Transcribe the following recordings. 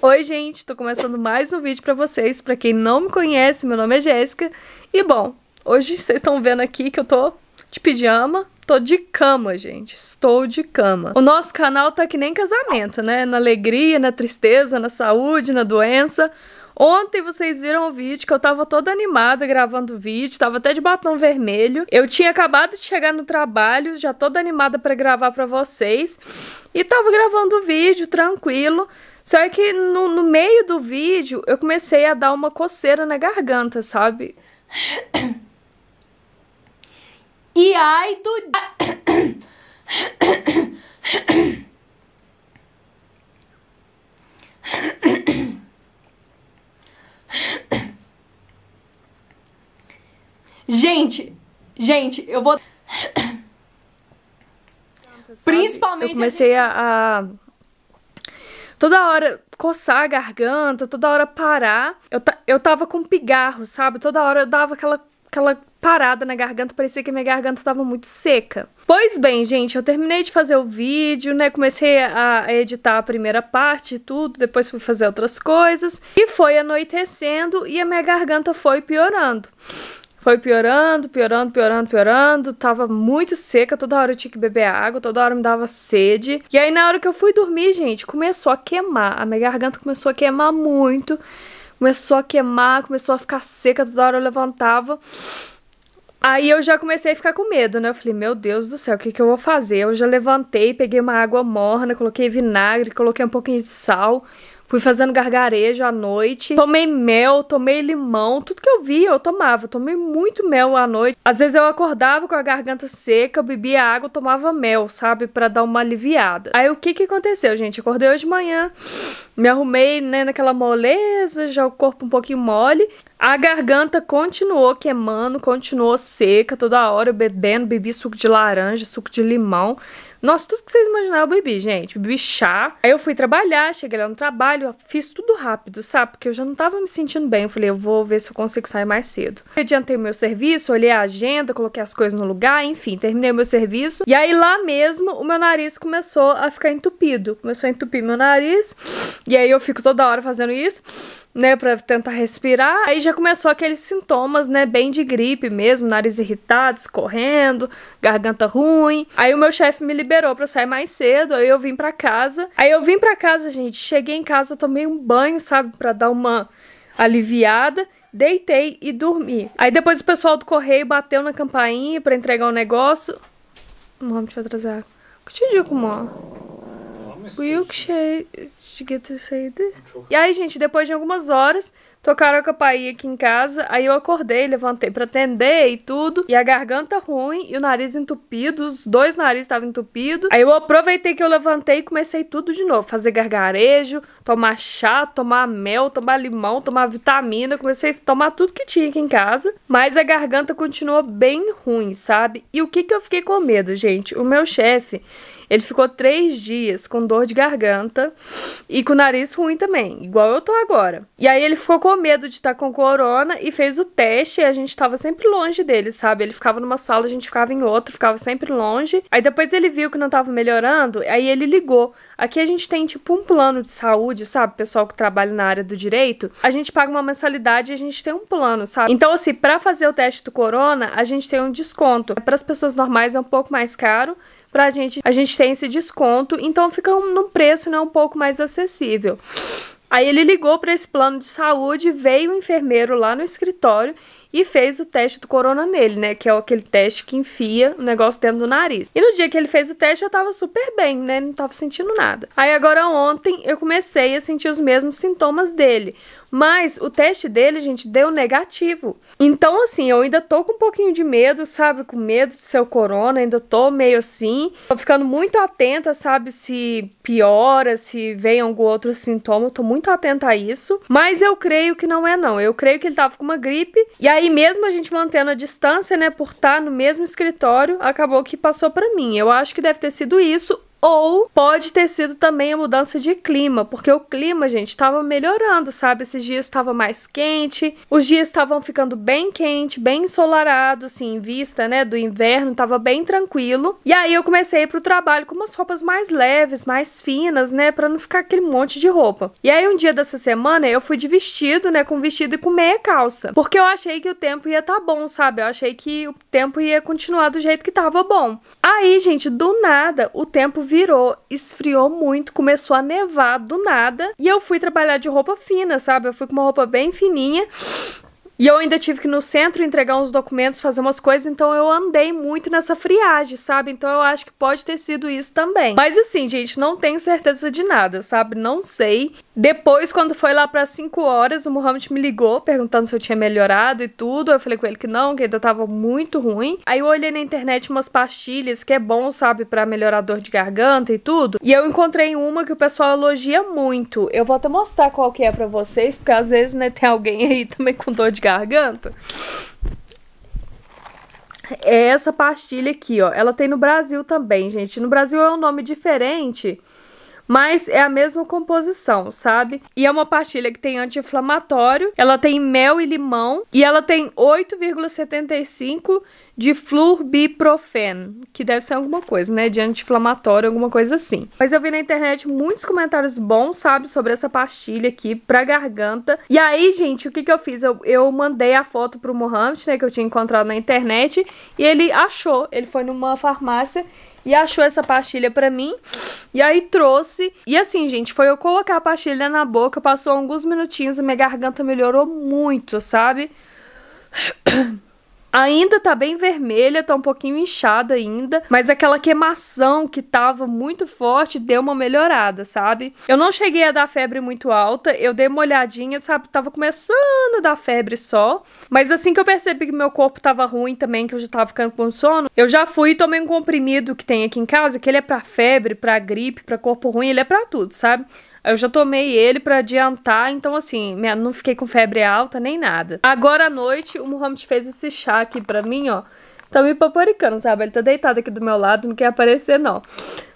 Oi, gente, tô começando mais um vídeo pra vocês. Pra quem não me conhece, meu nome é Jéssica. E, bom, hoje vocês estão vendo aqui que eu tô de pijama, tô de cama, gente. Estou de cama. O nosso canal tá que nem casamento, né? Na alegria, na tristeza, na saúde, na doença. Ontem vocês viram o vídeo que eu tava toda animada gravando o vídeo, tava até de batom vermelho. Eu tinha acabado de chegar no trabalho, já toda animada para gravar para vocês. E tava gravando o vídeo tranquilo. Só que no, no meio do vídeo eu comecei a dar uma coceira na garganta, sabe? E ai do. Gente, gente, eu vou. Principalmente. Eu comecei a... a toda hora coçar a garganta, toda hora parar. Eu, eu tava com pigarro, sabe? Toda hora eu dava aquela, aquela parada na garganta, parecia que minha garganta tava muito seca. Pois bem, gente, eu terminei de fazer o vídeo, né? Comecei a editar a primeira parte e tudo, depois fui fazer outras coisas. E foi anoitecendo e a minha garganta foi piorando. Foi piorando, piorando, piorando, piorando. Tava muito seca, toda hora eu tinha que beber água, toda hora me dava sede. E aí, na hora que eu fui dormir, gente, começou a queimar. A minha garganta começou a queimar muito. Começou a queimar, começou a ficar seca, toda hora eu levantava. Aí eu já comecei a ficar com medo, né? Eu falei, meu Deus do céu, o que, que eu vou fazer? Eu já levantei, peguei uma água morna, coloquei vinagre, coloquei um pouquinho de sal, Fui fazendo gargarejo à noite. Tomei mel, tomei limão. Tudo que eu via, eu tomava. tomei muito mel à noite. Às vezes eu acordava com a garganta seca, bebia água, tomava mel, sabe? para dar uma aliviada. Aí o que que aconteceu, gente? Acordei hoje de manhã, me arrumei, né, naquela moleza, já o corpo um pouquinho mole. A garganta continuou queimando, continuou seca toda hora, bebendo, bebi suco de laranja, suco de limão. Nossa, tudo que vocês imaginar eu bebi, gente. Bebi chá. Aí eu fui trabalhar, cheguei lá no trabalho, fiz tudo rápido, sabe? Porque eu já não tava me sentindo bem. Eu falei, eu vou ver se eu consigo sair mais cedo. Eu adiantei o meu serviço, olhei a agenda, coloquei as coisas no lugar, enfim, terminei o meu serviço. E aí lá mesmo o meu nariz começou a ficar entupido. Começou a entupir meu nariz. E aí eu fico toda hora fazendo isso né, para tentar respirar. Aí já começou aqueles sintomas, né, bem de gripe mesmo, nariz irritado, escorrendo, garganta ruim. Aí o meu chefe me liberou para sair mais cedo, aí eu vim para casa. Aí eu vim para casa, gente, cheguei em casa, tomei um banho, sabe, para dar uma aliviada deitei e dormi. Aí depois o pessoal do correio bateu na campainha para entregar o um negócio. Não, deixa eu trazer água. Que te digo, mano? Milkshake. E aí, gente, depois de algumas horas, tocaram a campainha aqui em casa. Aí eu acordei, levantei pra atender e tudo. E a garganta ruim e o nariz entupido. Os dois narizes estavam entupidos. Aí eu aproveitei que eu levantei e comecei tudo de novo. Fazer gargarejo, tomar chá, tomar mel, tomar limão, tomar vitamina. Comecei a tomar tudo que tinha aqui em casa. Mas a garganta continuou bem ruim, sabe? E o que que eu fiquei com medo, gente? O meu chefe, ele ficou três dias com dor dor de garganta e com o nariz ruim também, igual eu tô agora. E aí ele ficou com medo de estar tá com corona e fez o teste e a gente tava sempre longe dele, sabe? Ele ficava numa sala, a gente ficava em outra, ficava sempre longe. Aí depois ele viu que não tava melhorando, aí ele ligou. Aqui a gente tem tipo um plano de saúde, sabe? Pessoal que trabalha na área do direito, a gente paga uma mensalidade e a gente tem um plano, sabe? Então assim, para fazer o teste do corona, a gente tem um desconto. Para as pessoas normais é um pouco mais caro, pra gente, a gente tem esse desconto, então fica um, num preço né, um pouco mais acessível. Aí ele ligou para esse plano de saúde, veio o enfermeiro lá no escritório e fez o teste do corona nele, né? Que é aquele teste que enfia o negócio dentro do nariz. E no dia que ele fez o teste, eu tava super bem, né? Não tava sentindo nada. Aí agora ontem eu comecei a sentir os mesmos sintomas dele. Mas o teste dele, gente, deu negativo. Então, assim, eu ainda tô com um pouquinho de medo, sabe? Com medo de ser o corona, ainda tô meio assim. Tô ficando muito atenta, sabe? Se piora, se vem algum outro sintoma, tô muito atenta a isso. Mas eu creio que não é, não. Eu creio que ele tava com uma gripe. E aí, mesmo a gente mantendo a distância, né? Por estar tá no mesmo escritório, acabou que passou para mim. Eu acho que deve ter sido isso ou pode ter sido também a mudança de clima, porque o clima, gente, estava melhorando, sabe? Esses dias estava mais quente, os dias estavam ficando bem quente, bem ensolarado, assim, em vista, né, do inverno, estava bem tranquilo. E aí eu comecei para o pro trabalho com umas roupas mais leves, mais finas, né, para não ficar aquele monte de roupa. E aí um dia dessa semana eu fui de vestido, né, com vestido e com meia calça, porque eu achei que o tempo ia estar tá bom, sabe? Eu achei que o tempo ia continuar do jeito que estava bom. Aí, gente, do nada, o tempo virou, esfriou muito, começou a nevar do nada. E eu fui trabalhar de roupa fina, sabe? Eu fui com uma roupa bem fininha. E eu ainda tive que ir no centro entregar uns documentos, fazer umas coisas, então eu andei muito nessa friagem, sabe? Então eu acho que pode ter sido isso também. Mas assim, gente, não tenho certeza de nada, sabe? Não sei. Depois, quando foi lá para 5 horas, o Mohamed me ligou perguntando se eu tinha melhorado e tudo. Eu falei com ele que não, que ainda tava muito ruim. Aí eu olhei na internet umas pastilhas que é bom, sabe, para melhorar dor de garganta e tudo. E eu encontrei uma que o pessoal elogia muito. Eu vou até mostrar qual que é para vocês, porque às vezes, né, tem alguém aí também com dor de garganta garganta. É essa pastilha aqui, ó. Ela tem no Brasil também, gente. No Brasil é um nome diferente mas é a mesma composição, sabe? E é uma pastilha que tem anti-inflamatório, ela tem mel e limão e ela tem 8,75 de flurbiprofen, que deve ser alguma coisa, né? De anti-inflamatório, alguma coisa assim. Mas eu vi na internet muitos comentários bons, sabe, sobre essa pastilha aqui pra garganta. E aí, gente, o que que eu fiz? Eu, eu mandei a foto pro Mohamed, né, que eu tinha encontrado na internet, e ele achou, ele foi numa farmácia e achou essa pastilha pra mim. E aí trouxe. E assim, gente, foi eu colocar a pastilha na boca, passou alguns minutinhos e minha garganta melhorou muito, sabe? Ainda tá bem vermelha, tá um pouquinho inchada ainda, mas aquela queimação que tava muito forte deu uma melhorada, sabe? Eu não cheguei a dar febre muito alta, eu dei uma olhadinha, sabe? Tava começando a dar febre só, mas assim que eu percebi que meu corpo tava ruim também, que eu já tava ficando com sono, eu já fui e tomei um comprimido que tem aqui em casa, que ele é pra febre, pra gripe, pra corpo ruim, ele é pra tudo, sabe? Eu já tomei ele para adiantar, então assim, não fiquei com febre alta nem nada. Agora à noite, o Muhammad fez esse chá aqui pra mim, ó tá me paparicando, sabe? Ele tá deitado aqui do meu lado, não quer aparecer, não.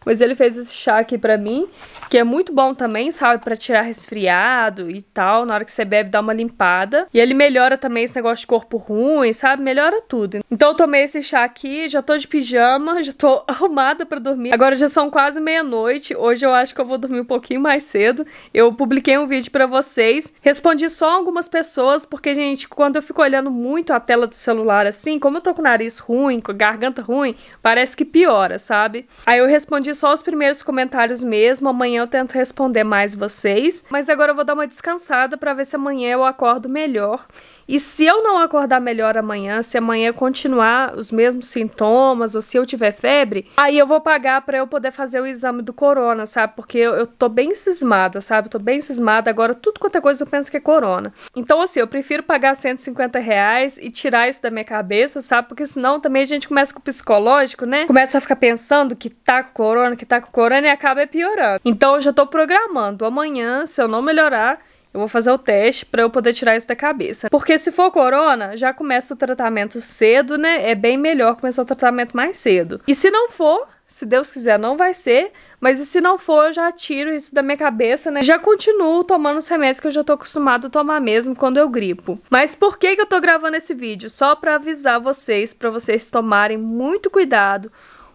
Mas ele fez esse chá aqui pra mim, que é muito bom também, sabe? Pra tirar resfriado e tal. Na hora que você bebe, dá uma limpada. E ele melhora também esse negócio de corpo ruim, sabe? Melhora tudo. Então eu tomei esse chá aqui, já tô de pijama, já tô arrumada pra dormir. Agora já são quase meia-noite. Hoje eu acho que eu vou dormir um pouquinho mais cedo. Eu publiquei um vídeo pra vocês. Respondi só algumas pessoas, porque, gente, quando eu fico olhando muito a tela do celular assim, como eu tô com o nariz ruim, com a garganta ruim, parece que piora, sabe? Aí eu respondi só os primeiros comentários mesmo. Amanhã eu tento responder mais vocês. Mas agora eu vou dar uma descansada para ver se amanhã eu acordo melhor. E se eu não acordar melhor amanhã, se amanhã continuar os mesmos sintomas ou se eu tiver febre, aí eu vou pagar para eu poder fazer o exame do corona, sabe? Porque eu, eu tô bem cismada, sabe? tô bem cismada. Agora tudo quanto é coisa eu penso que é corona. Então, assim, eu prefiro pagar 150 reais e tirar isso da minha cabeça, sabe? Porque senão então, também a gente começa com o psicológico, né? Começa a ficar pensando que tá com corona, que tá com corona e acaba piorando. Então eu já tô programando. Amanhã, se eu não melhorar, eu vou fazer o teste para eu poder tirar isso da cabeça. Porque se for corona, já começa o tratamento cedo, né? É bem melhor começar o tratamento mais cedo. E se não for, se Deus quiser, não vai ser. Mas e se não for, eu já tiro isso da minha cabeça, né? Já continuo tomando os remédios que eu já tô acostumado a tomar mesmo quando eu gripo. Mas por que, que eu tô gravando esse vídeo? Só pra avisar vocês, pra vocês tomarem muito cuidado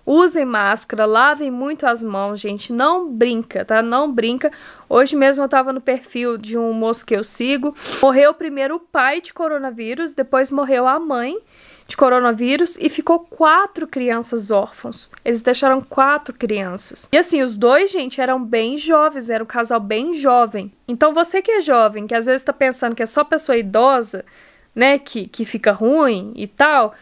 Usem máscara, lavem muito as mãos, gente. Não brinca, tá? Não brinca. Hoje mesmo eu tava no perfil de um moço que eu sigo. Morreu primeiro o pai de coronavírus, depois morreu a mãe de coronavírus e ficou quatro crianças órfãos. Eles deixaram quatro crianças. E assim, os dois, gente, eram bem jovens, era um casal bem jovem. Então você que é jovem, que às vezes tá pensando que é só pessoa idosa, né, que, que fica ruim e tal,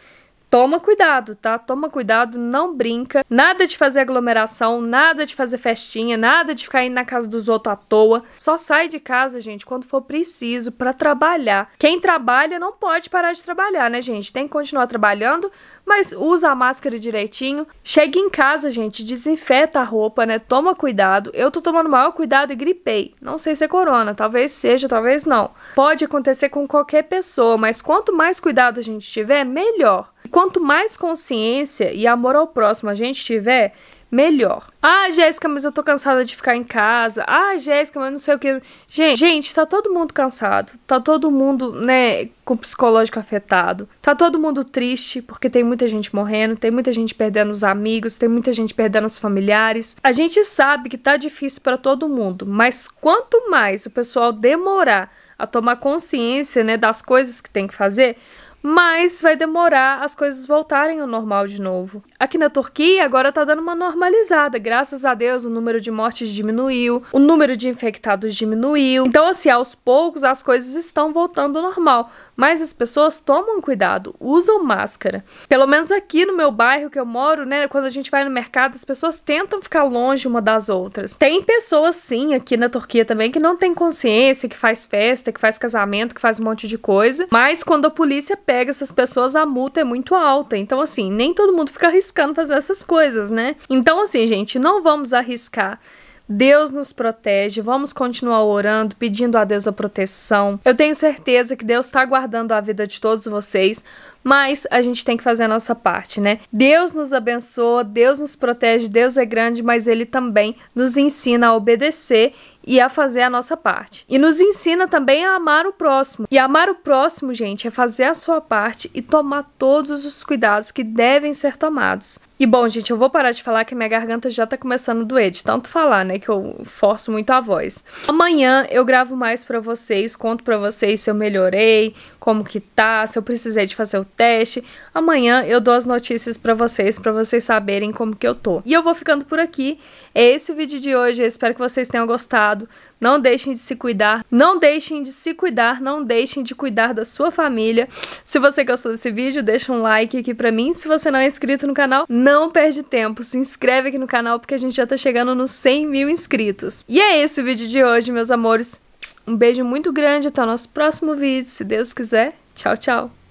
toma cuidado, tá? Toma cuidado, não brinca. Nada de fazer aglomeração, nada de fazer festinha, nada de ficar indo na casa dos outros à toa. Só sai de casa, gente, quando for preciso para trabalhar. Quem trabalha não pode parar de trabalhar, né, gente? Tem que continuar trabalhando, mas usa a máscara direitinho. Chega em casa, gente, desinfeta a roupa, né? Toma cuidado. Eu tô tomando maior cuidado e gripei. Não sei se é corona, talvez seja, talvez não. Pode acontecer com qualquer pessoa, mas quanto mais cuidado a gente tiver, melhor. Quanto mais consciência e amor ao próximo a gente tiver, melhor. Ah, Jéssica, mas eu tô cansada de ficar em casa. Ah, Jéssica, mas não sei o que. Gente, gente, tá todo mundo cansado. Tá todo mundo, né, com psicológico afetado. Tá todo mundo triste, porque tem muita gente morrendo, tem muita gente perdendo os amigos, tem muita gente perdendo os familiares. A gente sabe que tá difícil para todo mundo, mas quanto mais o pessoal demorar a tomar consciência, né, das coisas que tem que fazer, mas vai demorar as coisas voltarem ao normal de novo. Aqui na Turquia agora tá dando uma normalizada, graças a Deus o número de mortes diminuiu, o número de infectados diminuiu. Então assim, aos poucos as coisas estão voltando ao normal, mas as pessoas tomam cuidado, usam máscara. Pelo menos aqui no meu bairro que eu moro, né, quando a gente vai no mercado, as pessoas tentam ficar longe uma das outras. Tem pessoas sim aqui na Turquia também que não tem consciência, que faz festa, que faz casamento, que faz um monte de coisa, mas quando a polícia pega pega essas pessoas, a multa é muito alta. Então, assim, nem todo mundo fica arriscando fazer essas coisas, né? Então, assim, gente, não vamos arriscar Deus nos protege. Vamos continuar orando, pedindo a Deus a proteção. Eu tenho certeza que Deus está guardando a vida de todos vocês, mas a gente tem que fazer a nossa parte, né? Deus nos abençoa, Deus nos protege, Deus é grande, mas Ele também nos ensina a obedecer e a fazer a nossa parte. E nos ensina também a amar o próximo. E amar o próximo, gente, é fazer a sua parte e tomar todos os cuidados que devem ser tomados. E bom, gente, eu vou parar de falar que minha garganta já tá começando a doer, de tanto falar, né, que eu forço muito a voz. Amanhã eu gravo mais para vocês, conto para vocês se eu melhorei, como que tá, se eu precisei de fazer o teste. Amanhã eu dou as notícias para vocês, para vocês saberem como que eu tô. E eu vou ficando por aqui. É esse o vídeo de hoje, eu espero que vocês tenham gostado. Não deixem de se cuidar, não deixem de se cuidar, não deixem de cuidar da sua família. Se você gostou desse vídeo, deixa um like aqui pra mim. Se você não é inscrito no canal, não perde tempo, se inscreve aqui no canal porque a gente já tá chegando nos 100 mil inscritos. E é esse o vídeo de hoje, meus amores. Um beijo muito grande, até o nosso próximo vídeo, se Deus quiser. Tchau, tchau!